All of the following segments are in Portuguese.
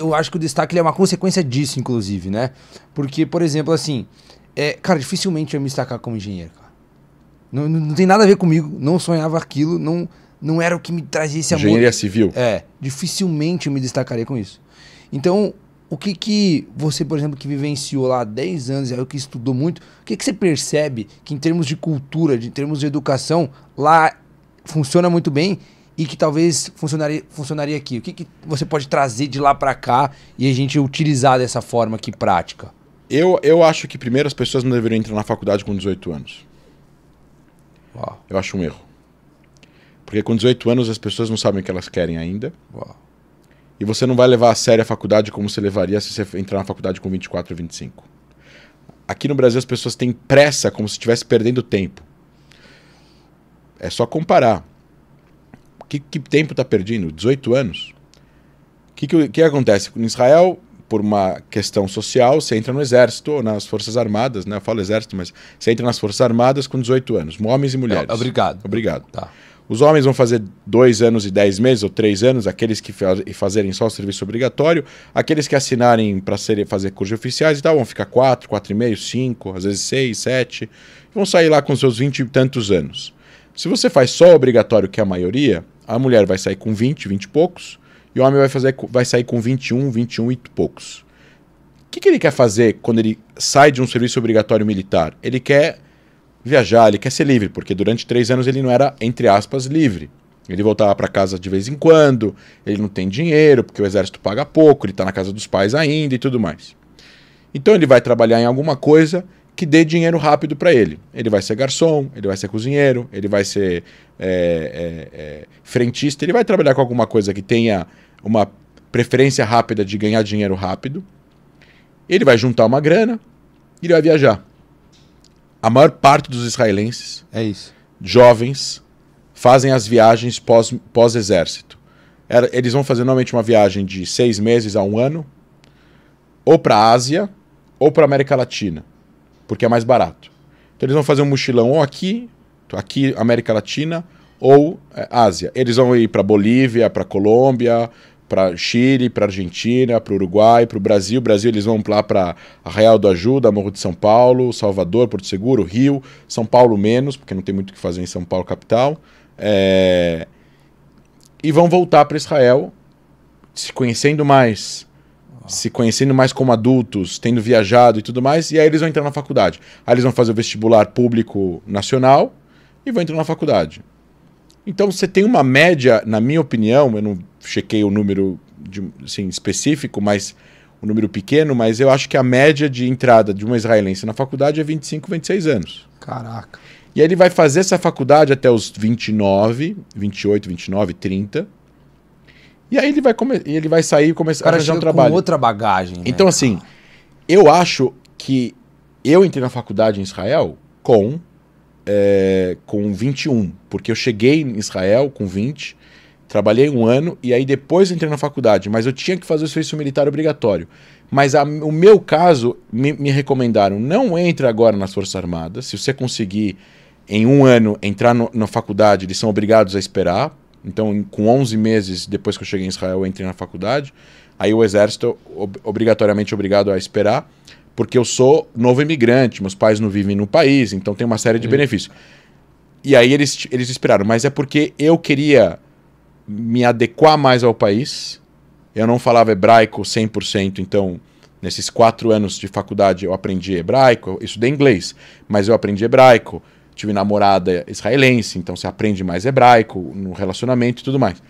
eu acho que o destaque é uma consequência disso, inclusive, né? Porque, por exemplo, assim, é, cara, dificilmente eu me destacar como engenheiro, cara. Não, não, não, tem nada a ver comigo, não sonhava aquilo, não, não era o que me trazia esse amor. Engenharia civil. É, dificilmente eu me destacaria com isso. Então, o que que você, por exemplo, que vivenciou lá 10 anos, é o que estudou muito, o que que você percebe que em termos de cultura, de, em termos de educação, lá funciona muito bem e que talvez funcionaria, funcionaria aqui? O que, que você pode trazer de lá para cá e a gente utilizar dessa forma aqui prática? Eu, eu acho que primeiro as pessoas não deveriam entrar na faculdade com 18 anos. Uau. Eu acho um erro. Porque com 18 anos as pessoas não sabem o que elas querem ainda. Uau. E você não vai levar a sério a faculdade como você levaria se você entrar na faculdade com 24 ou 25. Aqui no Brasil as pessoas têm pressa como se estivesse perdendo tempo. É só comparar. Que, que tempo está perdendo? 18 anos? O que, que, que acontece? Em Israel, por uma questão social, você entra no exército ou nas forças armadas, né? Eu falo exército, mas você entra nas forças armadas com 18 anos, homens e mulheres. É, obrigado. Obrigado. Tá. Os homens vão fazer dois anos e dez meses ou três anos, aqueles que fazerem só o serviço obrigatório, aqueles que assinarem para fazer cursos oficiais e tal, vão ficar quatro, quatro e meio, cinco, às vezes seis, sete, vão sair lá com seus vinte e tantos anos. Se você faz só o obrigatório, que é a maioria, a mulher vai sair com 20, 20 e poucos, e o homem vai, fazer, vai sair com 21, 21 e poucos. O que, que ele quer fazer quando ele sai de um serviço obrigatório militar? Ele quer viajar, ele quer ser livre, porque durante três anos ele não era, entre aspas, livre. Ele voltava para casa de vez em quando, ele não tem dinheiro, porque o exército paga pouco, ele está na casa dos pais ainda e tudo mais. Então ele vai trabalhar em alguma coisa que dê dinheiro rápido para ele. Ele vai ser garçom, ele vai ser cozinheiro, ele vai ser é, é, é, frentista, ele vai trabalhar com alguma coisa que tenha uma preferência rápida de ganhar dinheiro rápido. Ele vai juntar uma grana e ele vai viajar. A maior parte dos israelenses, é isso. jovens, fazem as viagens pós-exército. Pós eles vão fazer normalmente uma viagem de seis meses a um ano, ou para a Ásia, ou para a América Latina porque é mais barato. Então eles vão fazer um mochilão ou aqui, aqui América Latina ou é, Ásia. Eles vão ir para Bolívia, para Colômbia, para Chile, para Argentina, para Uruguai, para o Brasil. Brasil eles vão lá para Arraial do Ajuda, Morro de São Paulo, Salvador, Porto Seguro, Rio, São Paulo menos, porque não tem muito o que fazer em São Paulo capital. É... E vão voltar para Israel, se conhecendo mais, se conhecendo mais como adultos, tendo viajado e tudo mais, e aí eles vão entrar na faculdade. Aí eles vão fazer o vestibular público nacional e vão entrar na faculdade. Então você tem uma média, na minha opinião, eu não chequei o número de, assim, específico, mas um número pequeno, mas eu acho que a média de entrada de uma israelense na faculdade é 25, 26 anos. Caraca. E aí ele vai fazer essa faculdade até os 29, 28, 29, 30. E aí ele vai, come... ele vai sair e começar a fazer um trabalho. Com outra bagagem. Né? Então, assim, eu acho que eu entrei na faculdade em Israel com, é, com 21, porque eu cheguei em Israel com 20, trabalhei um ano e aí depois entrei na faculdade, mas eu tinha que fazer o serviço militar obrigatório. Mas a, o meu caso, me, me recomendaram, não entre agora nas Forças Armadas, se você conseguir em um ano entrar no, na faculdade, eles são obrigados a esperar, então, com 11 meses depois que eu cheguei em Israel, eu entrei na faculdade. Aí o exército ob obrigatoriamente obrigado a esperar, porque eu sou novo imigrante, meus pais não vivem no país, então tem uma série de benefícios. E aí eles, eles esperaram, mas é porque eu queria me adequar mais ao país. Eu não falava hebraico 100%, então nesses quatro anos de faculdade eu aprendi hebraico, eu estudei inglês, mas eu aprendi hebraico tive namorada israelense, então você aprende mais hebraico no relacionamento e tudo mais.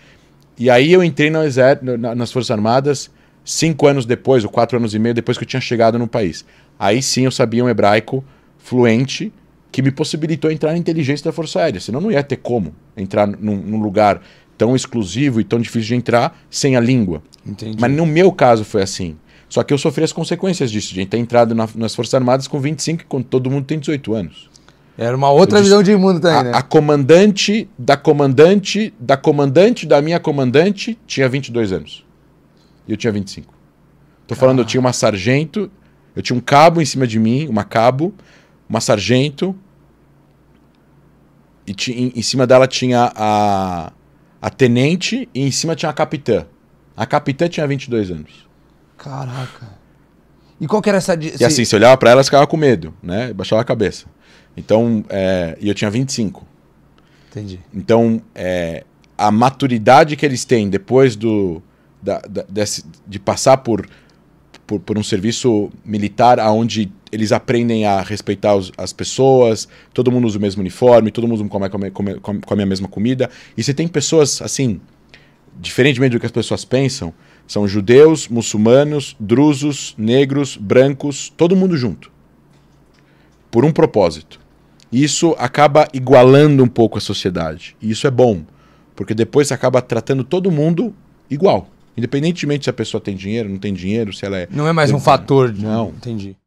E aí eu entrei no exército, nas Forças Armadas cinco anos depois, ou quatro anos e meio depois que eu tinha chegado no país. Aí sim eu sabia um hebraico fluente que me possibilitou entrar na inteligência da Força Aérea, senão não ia ter como entrar num, num lugar tão exclusivo e tão difícil de entrar sem a língua. Entendi. Mas no meu caso foi assim. Só que eu sofri as consequências disso, de ter entrado na, nas Forças Armadas com 25, quando todo mundo tem 18 anos. Era uma outra disse, visão de mundo também, a, né? A comandante da comandante da comandante da minha comandante tinha 22 anos. E eu tinha 25. Tô falando, eu ah. tinha uma sargento, eu tinha um cabo em cima de mim, uma cabo, uma sargento. E ti, em, em, cima dela tinha a, a tenente e em cima tinha a capitã. A capitã tinha 22 anos. Caraca. E qual que era essa... E assim, se olhava para ela, ficava com medo, né? Baixava a cabeça. Então, é, e eu tinha 25. Entendi. Então, é, a maturidade que eles têm depois do, da, da, desse, de passar por, por, por, um serviço militar onde eles aprendem a respeitar os, as pessoas, todo mundo usa o mesmo uniforme, todo mundo come, come, come, come a mesma comida. E você tem pessoas, assim, diferentemente do que as pessoas pensam, são judeus, muçulmanos, drusos, negros, brancos, todo mundo junto. Por um propósito. Isso acaba igualando um pouco a sociedade. E isso é bom, porque depois acaba tratando todo mundo igual. Independentemente se a pessoa tem dinheiro, não tem dinheiro, se ela é. Não é mais um fator. De... Não. Entendi.